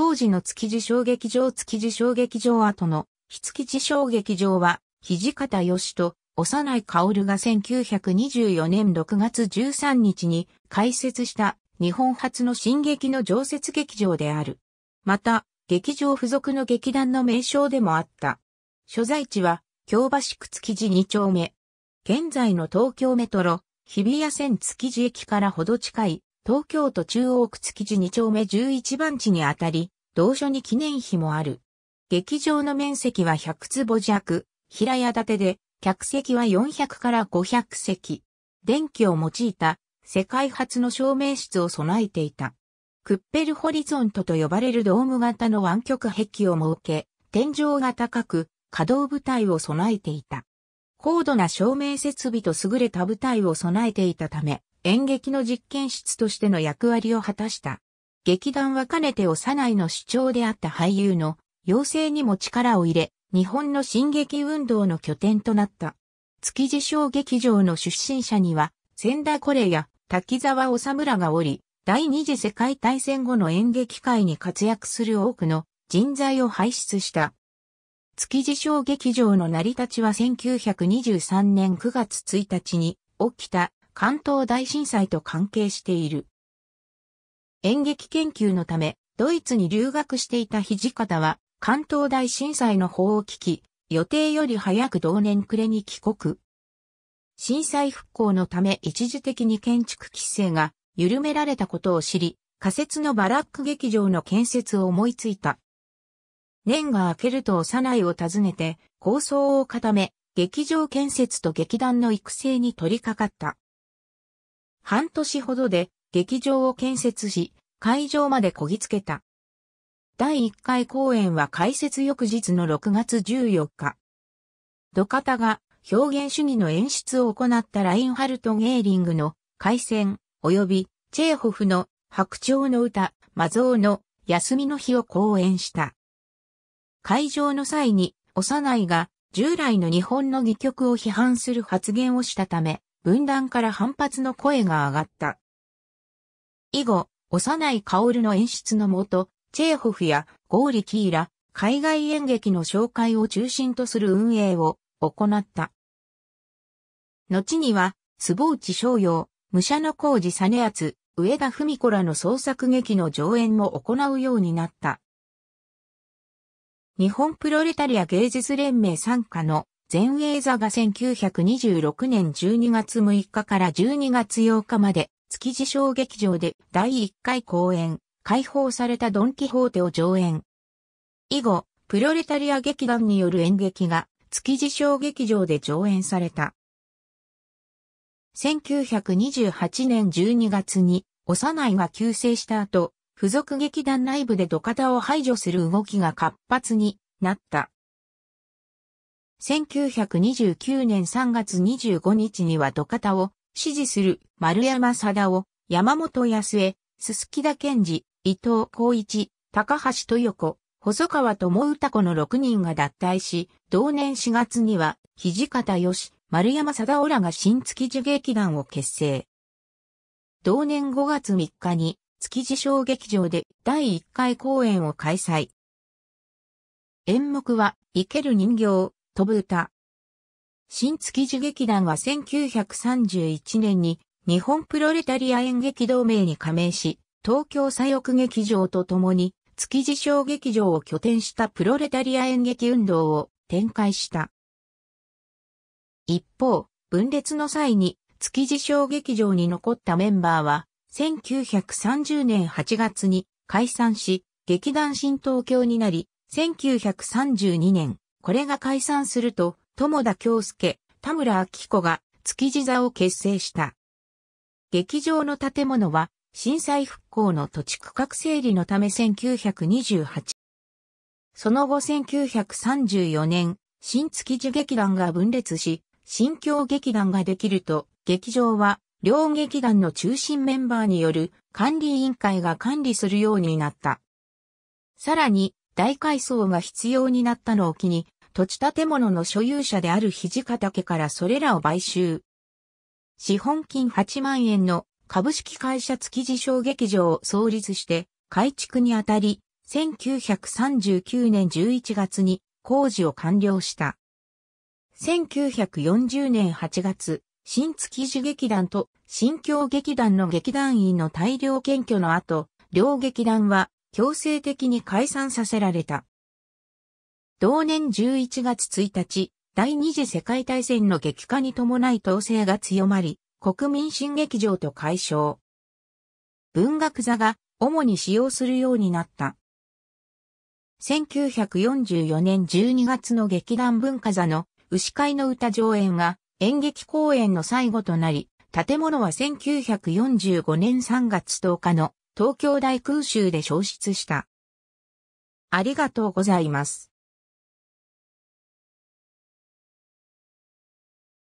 当時の築地小劇場築地小劇場跡の、非築地小劇場は、土方義と、幼い薫が1924年6月13日に開設した日本初の新劇の常設劇場である。また、劇場付属の劇団の名称でもあった。所在地は、京橋区築地2丁目。現在の東京メトロ、日比谷線築地駅からほど近い東京都中央区築地2丁目11番地にあたり、同所に記念碑もある。劇場の面積は100坪弱、平屋建てで、客席は400から500席。電気を用いた世界初の照明室を備えていた。クッペルホリゾントと呼ばれるドーム型の湾曲壁を設け、天井が高く、可動部隊を備えていた。高度な照明設備と優れた部隊を備えていたため、演劇の実験室としての役割を果たした。劇団はかねて幼いの主張であった俳優の養成にも力を入れ、日本の進撃運動の拠点となった。築地小劇場の出身者には、千田コレや滝沢治らがおり、第二次世界大戦後の演劇界に活躍する多くの人材を輩出した。築地小劇場の成り立ちは1923年9月1日に起きた関東大震災と関係している。演劇研究のため、ドイツに留学していた土方は、関東大震災の法を聞き、予定より早く同年暮れに帰国。震災復興のため一時的に建築規制が緩められたことを知り、仮設のバラック劇場の建設を思いついた。年が明けると幼いを訪ねて、構想を固め、劇場建設と劇団の育成に取り掛かった。半年ほどで劇場を建設し、会場までこぎつけた。第1回公演は開設翌日の6月14日。土方が表現主義の演出を行ったラインハルト・ゲーリングの海戦及びチェーホフの白鳥の歌、魔像の休みの日を公演した。会場の際に幼いが従来の日本の戯曲を批判する発言をしたため、分断から反発の声が上がった。以後、幼い薫の演出のもと、チェーホフやゴーリキーラ、海外演劇の紹介を中心とする運営を行った。後には、坪内翔陽、武者の工事サネアツ、上田文子らの創作劇の上演も行うようになった。日本プロレタリア芸術連盟参加の全英座が1926年12月6日から12月8日まで、築地小劇場で第1回公演、開放されたドン・キホーテを上演。以後、プロレタリア劇団による演劇が、築地小劇場で上演された。1928年12月に、幼いが急逝した後、付属劇団内部で土方を排除する動きが活発になった。1929年3月25日には土方を支持する丸山貞夫、山本康江、す木田健二、伊藤光一、高橋豊子、細川智歌子の6人が脱退し、同年4月には、土方義、丸山貞夫らが新築地劇団を結成。同年5月3日に、築地小劇場で第1回公演を開催。演目は、生ける人形、飛ぶ歌。新築地劇団は1931年に日本プロレタリア演劇同盟に加盟し、東京左翼劇場と共に築地小劇場を拠点したプロレタリア演劇運動を展開した。一方、分裂の際に築地小劇場に残ったメンバーは、1930年8月に解散し、劇団新東京になり、1932年、これが解散すると、友田京介、田村明子が築地座を結成した。劇場の建物は、震災復興の土地区画整理のため1928。その後1934年、新築地劇団が分裂し、新京劇団ができると、劇場は両劇団の中心メンバーによる管理委員会が管理するようになった。さらに、大改装が必要になったのを機に、土地建物の所有者である土方家からそれらを買収。資本金8万円の株式会社築地小劇場を創立して改築にあたり、1939年11月に工事を完了した。1940年8月、新築地劇団と新京劇団の劇団員の大量検挙の後、両劇団は強制的に解散させられた。同年11月1日、第二次世界大戦の激化に伴い統制が強まり、国民新劇場と解消。文学座が主に使用するようになった。1944年12月の劇団文化座の牛飼いの歌上演が演劇公演の最後となり、建物は1945年3月10日の東京大空襲で焼失した。ありがとうございます。